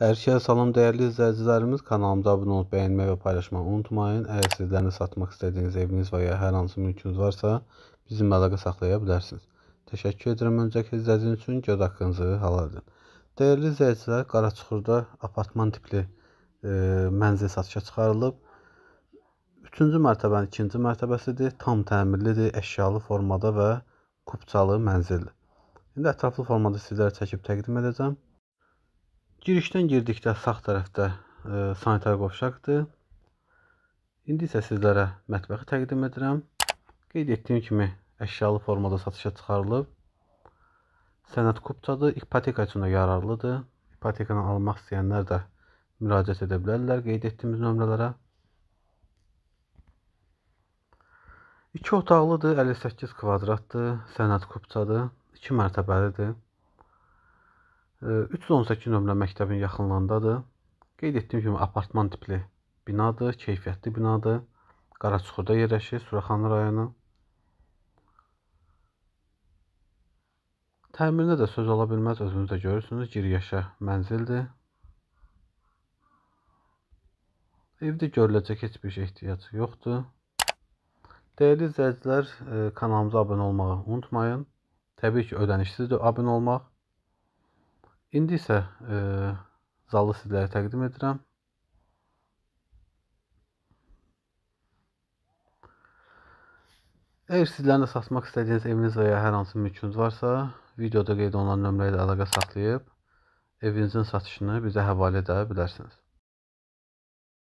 Hər salam dəyərli izləyicilərimiz, kanalımıza abunə olub bəyənmək və paylaşmağı unutmayın. Əgər sizlərini satmaq istədiyiniz eviniz və ya hər hansı mülkünüz varsa, bizimlə əlaqə saxlaya bilərsiniz. Təşəkkür edirəm öncəki izləyiciniz üçün, göz haqqınızı halal edin. Dəyərli izləyicilər, Qaraçuxurda apartman tipli e, mənzil satışa çıxarılıb. 3-cü mərtəbənin 2-ci mərtəbəsidir, tam təmirlidir, əşyalı formada və kupçalı mənzildir. İndi ətraflı formada sizlərə çəkib təqdim edəcəm. Girişdən girdikdə sağ tərəfdə e, sanitar qovşaqdır. İndi isə sizlərə mətbəxi təqdim edirəm. Qeyd etdiyim kimi əşyalı formada satışa çıxarılıb. Sənət kupçadır, ipoteka üçün də yararlıdır. İpotekanı almaq istəyənlər də müraciət edə bilərlər qeyd etdiyimiz nömrələrə. 2 otaqlıdır, 58 kvadratdır, sənət kupçadır, 2 mərtəbəlidir. 318 nömrə məktəbin yaxınlığındadır. Qeyd etdiyim kimi apartman tipli binadır, keyfiyyətli binadır. Qaraçuxurda yerləşir, Suraxanı rayonu. Təmirinə də söz ola bilməz, özünüz də görürsünüz, giryaşa mənzildir. Evdə görüləcək heç bir şey ehtiyacı yoxdur. Dəyərli izləyicilər, e, kanalımıza abunə olmağı unutmayın. Təbii ki, ödənişsizdir abunə olmaq. İndi isə e, zalı sizlərə təqdim edirəm. Əgər sizlərin də satmaq istədiyiniz eviniz və ya hər hansı mülkünüz varsa, videoda qeyd olunan nömrə ilə əlaqə saxlayıb evinizin satışını bizə həvalə edə bilərsiniz.